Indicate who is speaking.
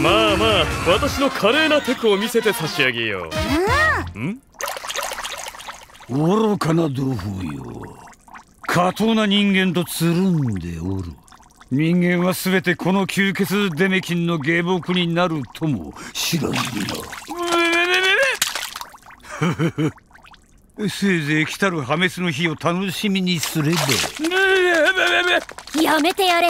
Speaker 1: まあまあ私の華麗なテクを見せて差し上
Speaker 2: げよ
Speaker 3: う、うん、愚かな同胞よ過当な人間とつるんでおる人間は全てこの吸血デメキンの下僕になるとも知らずにな せいぜい来たる破滅の日を楽しみにすれば
Speaker 4: やめてやれ